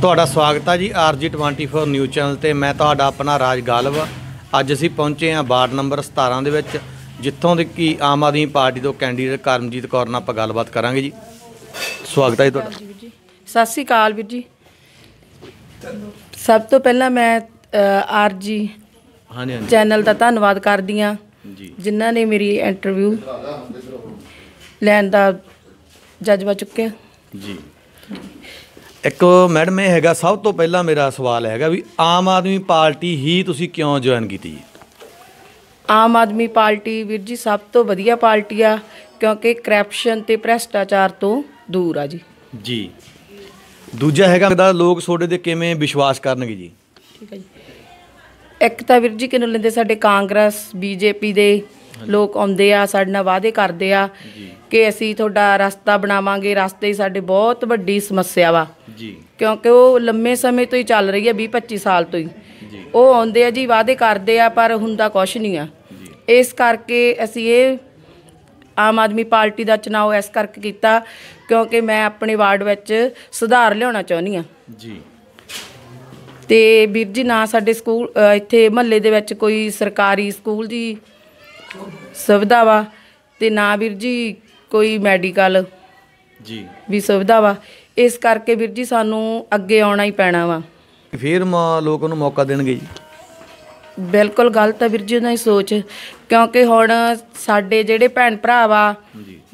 ਤੁਹਾਡਾ ਸਵਾਗਤ ਹੈ ਜੀ ਆਰਜੀ 24 ਨਿਊਜ਼ ਚੈਨਲ ਤੇ ਮੈਂ ਤੁਹਾਡਾ ਆਪਣਾ ਰਾਜ ਗਾਲਵ ਅੱਜ ਅਸੀਂ ਪਹੁੰਚੇ ਹਾਂ ਵਾਰਡ ਨੰਬਰ 17 ਦੇ ਵਿੱਚ ਜਿੱਥੋਂ ਦੀ ਕੀ ਆਮ ਆਦਮੀ ਪਾਰਟੀ ਤੋਂ ਕੈਂਡੀਡੇਟ ਕਰਮਜੀਤ ਕੌਰ ਨਾਲ ਆਪਾਂ ਗੱਲਬਾਤ ਕਰਾਂਗੇ ਜੀ ਸਵਾਗਤ ਹੈ ਜੀ ਤੁਹਾਡਾ ਸਤਿ ਸ੍ਰੀ ਅਕਾਲ ਵੀਰ ਜੀ ਸਭ ਤੋਂ ਪਹਿਲਾਂ ਮੈਂ ਆਰਜੀ ਚੈਨਲ ਦਾ ਧੰਨਵਾਦ ਕਰਦੀ ਆ ਜੀ ਜਿਨ੍ਹਾਂ ਨੇ ਮੇਰੀ ਇੰਟਰਵਿਊ ਲੈਣ ਦਾ ਜਜ਼ਬਾ ਚੁੱਕਿਆ ਜੀ ਇੱਕ ਮੈਡਮ ਇਹ ਹੈਗਾ ਸਭ ਤੋਂ ਪਹਿਲਾਂ ਮੇਰਾ ਸਵਾਲ ਹੈਗਾ ਵੀ ਆਮ ਆਦਮੀ ਪਾਰਟੀ ਹੀ ਤੁਸੀਂ ਕਿਉਂ ਜੁਆਇਨ ਕੀਤੀ ਆਮ ਆਦਮੀ ਪਾਰਟੀ ਵੀਰ ਜੀ ਸਭ ਤੋਂ ਵਧੀਆ ਪਾਰਟੀ ਆ ਕਿਉਂਕਿ ਕਰਪਸ਼ਨ ਤੇ ਭ੍ਰਸ਼ਟਾਚਾਰ ਤੋਂ ਦੂਰ ਆ ਜੀ ਜੀ ਦੂਜਾ ਹੈਗਾ ਦਾ ਲੋਕ ਤੁਹਾਡੇ ਦੇ ਕਿਵੇਂ ਵਿਸ਼ਵਾਸ ਕਰਨਗੇ ਜੀ ਠੀਕ ਹੈ ਜੀ ਇੱਕ ਤਾਂ ਵੀਰ ਜੀ ਕਿਨੂੰ ਲੈਂਦੇ ਸਾਡੇ ਕਾਂਗਰਸ ਬੀਜੇਪੀ ਦੇ ਲੋਕ ਆਉਂਦੇ ਆ ਸਾਡੇ ਨਾਲ ਵਾਅਦੇ ਕਰਦੇ ਆ ਕਿ ਅਸੀਂ ਤੁਹਾਡਾ ਰਸਤਾ ਬਣਾਵਾਂਗੇ ਰਸਤੇ ਹੀ ਸਾਡੇ ਬਹੁਤ ਵੱਡੀ ਸਮੱਸਿਆ ਵਾ ਜੀ ਕਿਉਂਕਿ ਉਹ ਲੰਮੇ ਸਮੇਂ ਤੋਂ ਹੀ ਚੱਲ ਰਹੀ ਹੈ 20 25 ਸਾਲ ਤੋਂ ਹੀ ਉਹ ਆਉਂਦੇ ਆ ਜੀ ਵਾਅਦੇ ਕਰਦੇ ਆ ਪਰ ਹੁੰਦਾ ਕੁਛ ਨਹੀਂ ਆ ਇਸ ਕਰਕੇ ਅਸੀਂ ਇਹ ਆਮ ਆਦਮੀ ਪਾਰਟੀ ਦਾ ਚਨਾਉ ਇਸ ਕਰਕੇ ਕੀਤਾ ਕਿਉਂਕਿ ਮੈਂ ਆਪਣੇ ਵਾਰਡ ਵਿੱਚ ਸੁਧਾਰ ਲਿਆਉਣਾ ਚਾਹੁੰਦੀ ਆ ਜੀ ਤੇ ਵੀਰ ਜੀ ਨਾ ਸਾਡੇ ਸਕੂਲ ਇੱਥੇ ਮਹੱਲੇ ਦੇ ਵਿੱਚ ਕੋਈ ਸਰਕਾਰੀ ਸਕੂਲ ਦੀ ਸੁਵਿਧਾ ਵਾ ਤੇ ਨਾ ਵੀਰ ਜੀ ਕੋਈ ਮੈਡੀਕਲ ਜੀ ਵੀ ਸੁਵਿਧਾ ਵਾ ਇਸ ਕਰਕੇ ਵੀਰ ਜੀ ਸਾਨੂੰ ਅੱਗੇ ਆਉਣਾ ਹੀ ਪੈਣਾ ਵਾ ਫਿਰ ਮਾ ਲੋਕ ਨੂੰ ਮੌਕਾ ਦੇਣਗੇ ਜੀ ਬਿਲਕੁਲ ਗਲਤ ਹੈ ਵੀਰ ਜੀ ਉਹਨਾਂ ਦੀ ਸੋਚ ਕਿਉਂਕਿ ਹੁਣ ਸਾਡੇ ਜਿਹੜੇ ਭੈਣ ਭਰਾ ਵਾ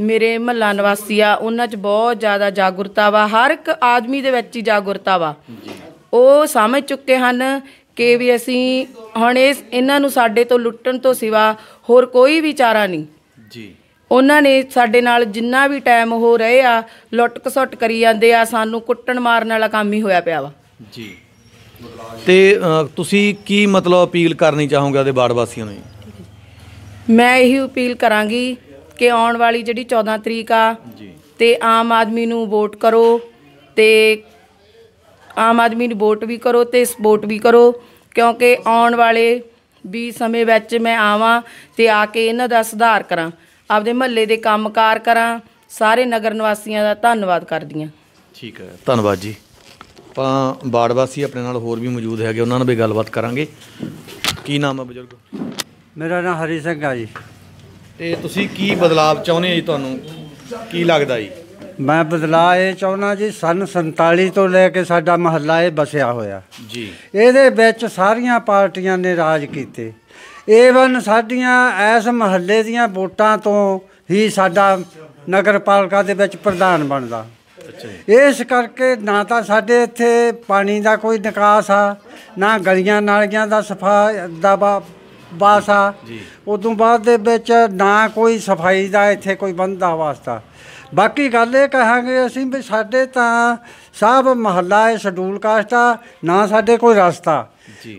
ਮੇਰੇ ਮਹੱਲਾ ਨਿਵਾਸੀ ਆ ਉਹਨਾਂ 'ਚ ਬਹੁਤ ਜ਼ਿਆਦਾ ਜਾਗਰੂਕਤਾ ਵਾ ਹਰ ਇੱਕ ਆਦਮੀ ਦੇ ਵਿੱਚ ਹੀ ਜਾਗਰੂਕਤਾ ਵਾ ਉਹ ਸਮਝ ਚੁੱਕੇ ਹਨ ਕਿ ਵੀ ਅਸੀਂ ਹੁਣ ਇਸ ਇਹਨਾਂ ਨੂੰ ਸਾਡੇ ਤੋਂ ਲੁੱਟਣ ਤੋਂ ਸਿਵਾ ਹੋਰ ਕੋਈ ਵਿਚਾਰਾ ਨਹੀਂ ਜੀ ਉਹਨਾਂ ਨੇ ਸਾਡੇ ਨਾਲ ਜਿੰਨਾ ਵੀ ਟਾਈਮ ਹੋ ਰਹੇ ਆ ਲੁੱਟ ਕਸੁੱਟ ਕਰੀ ਜਾਂਦੇ ਆ ਸਾਨੂੰ ਕੁੱਟਣ ਮਾਰਨ ਵਾਲਾ ਕੰਮ ਹੀ ਹੋਇਆ ਪਿਆ ਵਾ ਜੀ ਤੇ ਤੁਸੀਂ ਕੀ ਮਤਲਬ ਅਪੀਲ ਕਰਨੀ ਚਾਹੋਗੇ ਉਹਦੇ ਬਾੜ ਵਾਸੀਆਂ ਨੂੰ ਮੈਂ ਇਹੀ ਅਪੀਲ ਕਰਾਂਗੀ ਕਿ ਆਉਣ ਵਾਲੀ ਜਿਹੜੀ 14 ਤਰੀਕ ਆ ਜੀ ਤੇ ਆਮ ਆਦਮੀ ਨੂੰ ਵੋਟ ਕਰੋ ਤੇ ਆਮ ਆਦਮੀ ਨੂੰ ਵੋਟ ਵੀ ਕਰੋ ਤੇ ਸਪੋਰਟ ਵੀ ਕਰੋ ਕਿਉਂਕਿ ਆਉਣ ਵਾਲੇ ਵੀ ਸਮੇਂ ਵਿੱਚ ਮੈਂ ਆਵਾਂ ਤੇ ਆ ਕੇ ਇਹਨਾਂ ਦਾ ਸੁਧਾਰ ਕਰਾਂ ਆਪਦੇ ਮਹੱਲੇ ਦੇ ਕੰਮਕਾਰ ਕਰਾਂ ਸਾਰੇ ਨਗਰ ਨਿਵਾਸੀਆਂ ਦਾ ਧੰਨਵਾਦ ਕਰਦੀ ਹਾਂ ਠੀਕ ਹੈ ਧੰਨਵਾਦ ਜੀ ਆਪਾਂ ਬਾੜ ਵਾਸੀ ਆਪਣੇ ਨਾਲ ਹੋਰ ਵੀ ਮੌਜੂਦ ਹੈਗੇ ਉਹਨਾਂ ਨਾਲ ਵੀ ਗੱਲਬਾਤ ਕਰਾਂਗੇ ਕੀ ਨਾਮ ਹੈ ਬਜ਼ੁਰਗ ਮੇਰਾ ਨਾਮ ਹਰੀ ਸਿੰਘ ਆ ਜੀ ਤੇ ਤੁਸੀਂ ਕੀ ਬਦਲਾਅ ਚਾਹੁੰਦੇ ਹੋ ਜੀ ਤੁਹਾਨੂੰ ਕੀ ਲੱਗਦਾ ਜੀ ਮੈਂ ਬਦਲਾਅ ਇਹ ਚਾਹੁੰਦਾ ਜੀ ਸਨ 47 ਤੋਂ ਲੈ ਕੇ ਸਾਡਾ ਮਹੱਲਾ ਇਹ ਬਸਿਆ ਹੋਇਆ ਜੀ ਇਹਦੇ ਵਿੱਚ ਸਾਰੀਆਂ ਪਾਰਟੀਆਂ ਨੇ ਰਾਜ ਕੀਤੇ ਏਵਨ ਸਾਡੀਆਂ ਐਸ ਮਹੱਲੇ ਦੀਆਂ ਵੋਟਾਂ ਤੋਂ ਹੀ ਸਾਡਾ ਨਗਰ ਪਾਲਿਕਾ ਦੇ ਵਿੱਚ ਪ੍ਰਧਾਨ ਬਣਦਾ ਇਸ ਕਰਕੇ ਨਾ ਤਾਂ ਸਾਡੇ ਇੱਥੇ ਪਾਣੀ ਦਾ ਕੋਈ ਨਿਕਾਸ ਆ ਨਾ ਗਲੀਆਂ ਨਾਲੀਆਂ ਦਾ ਸਫਾ ਦਾ ਬਾਸਾ ਉਸ ਉਦੋਂ ਬਾਅਦ ਦੇ ਵਿੱਚ ਨਾ ਕੋਈ ਸਫਾਈ ਦਾ ਇੱਥੇ ਕੋਈ ਬੰਦਾ ਵਾਸਤਾ ਬਾਕੀ ਗੱਲ ਇਹ ਕਹਾਂਗੇ ਅਸੀਂ ਵੀ ਸਾਡੇ ਤਾਂ ਸਭ ਮਹੱਲਾ ਹੈ ਸ਼ਡਿਊਲ ਕਾਸਟਾ ਨਾ ਸਾਡੇ ਕੋਈ ਰਸਤਾ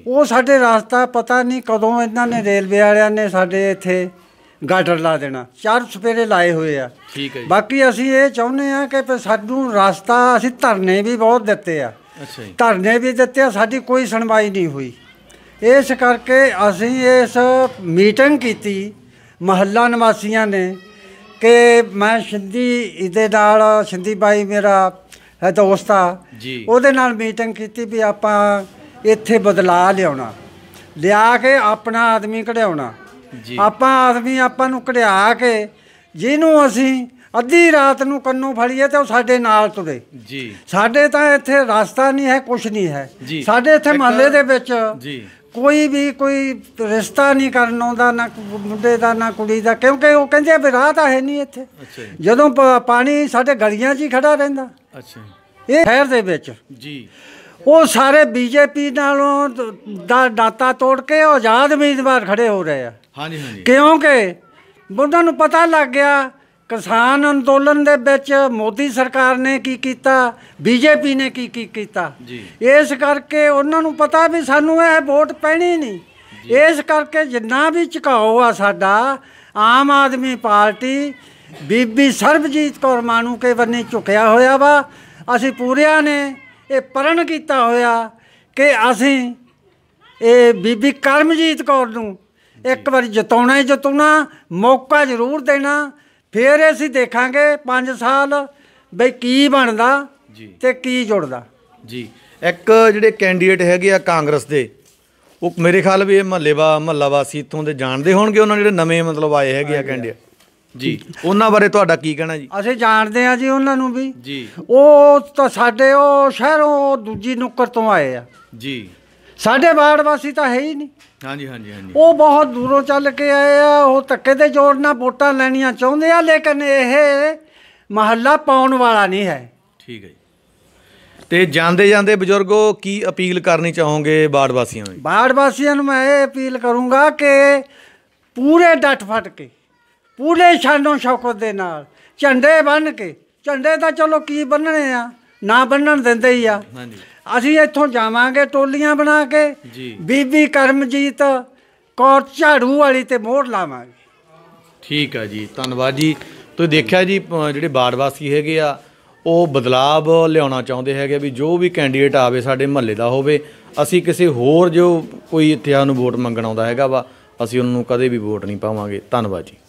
ਉਹ ਸਾਡੇ ਰਸਤਾ ਪਤਾ ਨਹੀਂ ਕਦੋਂ ਇਹਨਾਂ ਨੇ ਰੇਲਵੇ ਵਾਲਿਆਂ ਨੇ ਸਾਡੇ ਇੱਥੇ ਗਾਡਰ ਲਾ ਦੇਣਾ ਚਾਰ ਸਪੇਰੇ ਲਾਏ ਹੋਏ ਆ ਠੀਕ ਹੈ ਬਾਕੀ ਅਸੀਂ ਇਹ ਚਾਹੁੰਦੇ ਆ ਕਿ ਸਾਨੂੰ ਰਸਤਾ ਅਸੀਂ ਧਰਨੇ ਵੀ ਬਹੁਤ ਦਿੱਤੇ ਆ ਅੱਛਾ ਜੀ ਧਰਨੇ ਵੀ ਦਿੱਤੇ ਆ ਸਾਡੀ ਕੋਈ ਸੁਣਵਾਈ ਨਹੀਂ ਹੋਈ ਇਸ ਕਰਕੇ ਅਸੀਂ ਇਸ ਮੀਟਿੰਗ ਕੀਤੀ ਮਹੱਲਾ ਨਿਵਾਸੀਆਂ ਨੇ ਕਿ ਮੈਂ ਸਿੰਧੀ ਇਹਦੇ ਨਾਲ ਸਿੰਧੀ ਬਾਈ ਮੇਰਾ ਦੋਸਤ ਆ ਉਹਦੇ ਨਾਲ ਮੀਟਿੰਗ ਕੀਤੀ ਵੀ ਆਪਾਂ ਇੱਥੇ ਬਦਲਾ ਲਿਆਉਣਾ ਲਿਆ ਕੇ ਆਪਣਾ ਆਦਮੀ ਕਢਿਆਉਣਾ ਆਪਾਂ ਆਦਮੀ ਆਪਾਂ ਨੂੰ ਕਢਿਆ ਕੇ ਜਿਹਨੂੰ ਅਸੀਂ ਅੱਧੀ ਰਾਤ ਨੂੰ ਕੰਨੋਂ ਫੜੀਏ ਤੇ ਉਹ ਸਾਡੇ ਨਾਲ ਤੁਰੇ ਜੀ ਸਾਡੇ ਤਾਂ ਇੱਥੇ ਰਸਤਾ ਨਹੀਂ ਹੈ ਕੁਝ ਨਹੀਂ ਹੈ ਸਾਡੇ ਇੱਥੇ ਮਹੱਲੇ ਦੇ ਵਿੱਚ ਜੀ ਕੋਈ ਵੀ ਕੋਈ ਰਿਸ਼ਤਾ ਨਹੀਂ ਕਰਨ ਆਉਂਦਾ ਨਾ ਮੁੰਡੇ ਦਾ ਨਾ ਕੁੜੀ ਦਾ ਕਿਉਂਕਿ ਉਹ ਕਹਿੰਦੇ ਵੀ ਰਾਹ ਤਾਂ ਹੈ ਨਹੀਂ ਇੱਥੇ ਜਦੋਂ ਪਾਣੀ ਸਾਡੇ ਗਲੀਆਂ 'ਚ ਹੀ ਖੜਾ ਰਹਿੰਦਾ ਅੱਛਾ ਇਹ ਸ਼ਹਿਰ ਦੇ ਵਿੱਚ ਜੀ ਉਹ ਸਾਰੇ ਬੀਜੇਪੀ ਨਾਲੋਂ ਦਾ ਦਾਤਾ ਤੋੜ ਕੇ ਆਜ਼ਾਦ ਉਮੀਦਵਾਰ ਖੜੇ ਹੋ ਰਹੇ ਆ ਹਾਂਜੀ ਹਾਂਜੀ ਕਿਉਂਕਿ ਉਹਨਾਂ ਨੂੰ ਪਤਾ ਲੱਗ ਗਿਆ ਕਿਸਾਨ ਅੰਦੋਲਨ ਦੇ ਵਿੱਚ ਮੋਦੀ ਸਰਕਾਰ ਨੇ ਕੀ ਕੀਤਾ ਬੀਜੇਪੀ ਨੇ ਕੀ ਕੀ ਕੀਤਾ ਇਸ ਕਰਕੇ ਉਹਨਾਂ ਨੂੰ ਪਤਾ ਵੀ ਸਾਨੂੰ ਇਹ ਵੋਟ ਪੈਣੀ ਨਹੀਂ ਇਸ ਕਰਕੇ ਜਿੰਨਾ ਵੀ ਝਕਾਓ ਆ ਸਾਡਾ ਆਮ ਆਦਮੀ ਪਾਰਟੀ ਬੀਬੀ ਸਰਬਜੀਤ ਕੌਰ ਮਾਨੂ ਕੇ ਬੰਨੇ ਝੁਕਿਆ ਹੋਇਆ ਵਾ ਅਸੀਂ ਪੂਰਿਆਂ ਨੇ ਇਹ ਪਰਨ ਕੀਤਾ ਹੋਇਆ ਕਿ ਅਸੀਂ ਇਹ ਬੀਬੀ ਕਰਮਜੀਤ ਕੌਰ ਨੂੰ ਇੱਕ ਵਾਰ ਜਿਤਾਉਣਾ ਹੀ ਜਿਤਾਉਣਾ ਮੌਕਾ ਜ਼ਰੂਰ ਦੇਣਾ ਫਿਰ ਅਸੀਂ ਦੇਖਾਂਗੇ 5 ਸਾਲ ਬਈ ਕੀ ਬਣਦਾ ਤੇ ਕੀ ਜੁੜਦਾ ਜੀ ਇੱਕ ਜਿਹੜੇ ਕੈਂਡੀਡੇਟ ਹੈਗੇ ਆ ਕਾਂਗਰਸ ਦੇ ਉਹ ਮੇਰੇ ਖਿਆਲ ਵੀ ਇਹ ਮਹੱਲੇਵਾ ਮਹੱਲਾ ਵਾਸੀ ਇਥੋਂ ਦੇ ਜਾਣਦੇ ਹੋਣਗੇ ਉਹਨਾਂ ਜਿਹੜੇ ਨਵੇਂ ਮਤਲਬ ਆਏ ਹੈਗੇ ਆ ਕੈਂਡੀਡੇਟ ਜੀ ਉਹਨਾਂ ਬਾਰੇ ਤੁਹਾਡਾ ਕੀ ਕਹਿਣਾ ਜੀ ਅਸੀਂ ਜਾਣਦੇ ਆ ਜੀ ਉਹਨਾਂ ਨੂੰ ਵੀ ਜੀ ਉਹ ਤਾਂ ਸਾਡੇ ਉਹ ਸ਼ਹਿਰੋਂ ਦੂਜੀ ਨੁੱਕਰ ਤੋਂ ਆਏ ਆ ਜੀ ਸਾਡੇ ਬਾੜ ਵਾਸੀ ਤਾਂ ਹੈ ਹੀ ਨਹੀਂ ਹਾਂਜੀ ਹਾਂਜੀ ਹਾਂਜੀ ਉਹ ਬਹੁਤ ਦੂਰੋਂ ਚੱਲ ਕੇ ਆਏ ਆ ਉਹ ਧੱਕੇ ਦੇ ਜੋੜ ਨਾਲ ਵੋਟਾਂ ਲੈਣੀਆਂ ਚਾਹੁੰਦੇ ਆ ਲੇਕਿਨ ਇਹ ਮਹੱਲਾ ਪਾਉਣ ਵਾਲਾ ਨਹੀਂ ਹੈ ਠੀਕ ਹੈ ਤੇ ਜਾਂਦੇ ਜਾਂਦੇ ਬਜ਼ੁਰਗੋ ਕੀ ਅਪੀਲ ਕਰਨੀ ਚਾਹੋਗੇ ਬਾੜ ਵਾਸੀਆਂ ਨੂੰ ਬਾੜ ਵਾਸੀਆਂ ਨੂੰ ਮੈਂ ਇਹ ਅਪੀਲ ਕਰੂੰਗਾ ਕਿ ਪੂਰੇ ਡਟ ਫਟ ਕੇ ਪੂਰੇ ਸ਼ਾਨੋ ਸ਼ੌਕਤ ਦੇ ਨਾਲ ਝੰਡੇ ਬੰਨ ਕੇ ਝੰਡੇ ਤਾਂ ਚਲੋ ਕੀ ਬੰਨਣੇ ਆ ਨਾ ਬੰਨਣ ਦਿੰਦੇ ਹੀ ਆ ਅਸੀਂ ਇੱਥੋਂ ਜਾਵਾਂਗੇ ਟੋਲੀਆਂ ਬਣਾ ਕੇ ਬੀਬੀ ਕਰਮਜੀਤ ਕੌਰ ਝਾੜੂ ਵਾਲੀ ਤੇ ਮੋਹਰ ਲਾਵਾਂਗੇ ਠੀਕ ਆ ਜੀ ਧੰਨਵਾਦ ਜੀ ਤੁਸੀਂ ਦੇਖਿਆ ਜੀ ਜਿਹੜੇ ਬਾੜ ਵਾਸੀ ਹੈਗੇ ਆ ਉਹ ਬਦਲਾਬ ਲਿਆਉਣਾ ਚਾਹੁੰਦੇ ਹੈਗੇ ਵੀ ਜੋ ਵੀ ਕੈਂਡੀਡੇਟ ਆਵੇ ਸਾਡੇ ਮਹੱਲੇ ਦਾ ਹੋਵੇ ਅਸੀਂ ਕਿਸੇ ਹੋਰ ਜੋ ਕੋਈ ਇੱਥੇ ਨੂੰ ਵੋਟ ਮੰਗਣਾ ਆਉਂਦਾ ਹੈਗਾ ਵਾ ਅਸੀਂ ਉਹਨਾਂ ਨੂੰ ਕਦੇ ਵੀ ਵੋਟ ਨਹੀਂ ਪਾਵਾਂਗੇ ਧੰਨਵਾਦ ਜੀ